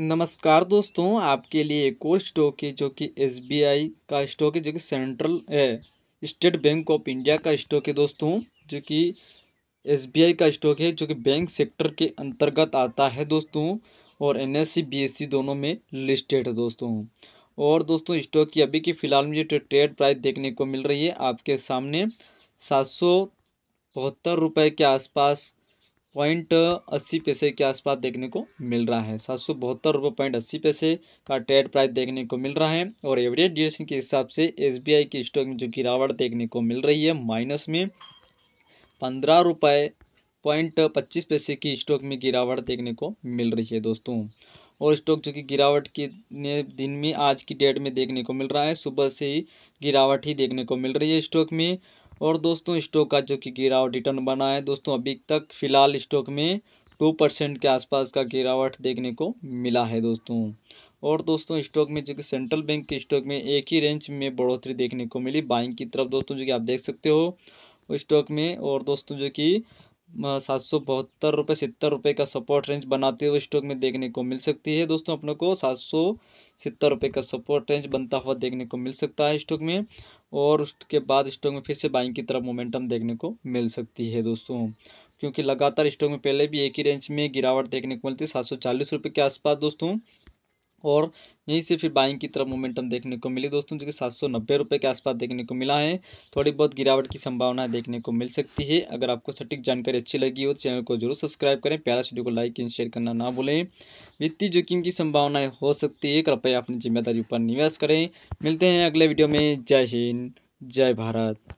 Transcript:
नमस्कार दोस्तों आपके लिए एक और स्टॉक है जो कि एस का स्टॉक है जो कि सेंट्रल है स्टेट बैंक ऑफ इंडिया का स्टॉक है दोस्तों जो कि एस का स्टॉक है जो कि बैंक सेक्टर के अंतर्गत आता है दोस्तों और एन एस दोनों में लिस्टेड है दोस्तों और दोस्तों स्टॉक की अभी की फ़िलहाल में जो ट्रेड प्राइस देखने को मिल रही है आपके सामने सात सौ बहत्तर रुपये के आसपास पॉइंट अस्सी पैसे के आसपास देखने को मिल रहा है सात सौ बहत्तर रुपये पॉइंट अस्सी पैसे का ट्रेड प्राइस देखने को मिल रहा है और एवरेज ड्यूरेशन के हिसाब से एसबीआई के स्टॉक में जो गिरावट देखने को मिल रही है माइनस में पंद्रह रुपये पॉइंट पच्चीस पैसे की स्टॉक में गिरावट देखने को मिल रही है दोस्तों और स्टॉक जो कि गिरावट के दिन में आज की डेट में देखने को मिल रहा है सुबह से ही गिरावट ही देखने को मिल रही है स्टॉक में और दोस्तों स्टॉक का जो कि गिरावट रिटर्न बना है दोस्तों अभी तक फिलहाल स्टॉक में टू परसेंट के आसपास का गिरावट देखने को मिला है दोस्तों और दोस्तों स्टॉक में जो कि सेंट्रल बैंक के स्टॉक में एक ही रेंज में बढ़ोतरी देखने को मिली बाइंग की तरफ दोस्तों जो कि आप देख सकते हो स्टॉक में और दोस्तों जो कि सात सौ बहत्तर रुपये सत्तर रुपये का सपोर्ट रेंज बनाते हुए स्टॉक में देखने को मिल सकती है दोस्तों अपने को सात सौ सत्तर रुपये का सपोर्ट रेंज बनता हुआ देखने को मिल सकता है स्टॉक में और उसके बाद स्टॉक में फिर से बाइंग की तरफ मोमेंटम देखने को मिल सकती है दोस्तों क्योंकि लगातार स्टॉक में पहले भी एक ही रेंज में गिरावट देखने को मिलती है सात सौ चालीस रुपये के आसपास दोस्तों और यहीं से फिर बाइंग की तरफ मोमेंटम देखने को मिली दोस्तों जो कि सात सौ नब्बे रुपये के आसपास देखने को मिला है थोड़ी बहुत गिरावट की संभावना देखने को मिल सकती है अगर आपको सटीक जानकारी अच्छी लगी हो तो चैनल को जरूर सब्सक्राइब करें प्यारा वीडियो को लाइक एंड शेयर करना ना भूलें वित्तीय जोखिम की संभावनाएँ हो सकती है कृपया अपनी जिम्मेदारी पर निवेश करें मिलते हैं अगले वीडियो में जय हिंद जय भारत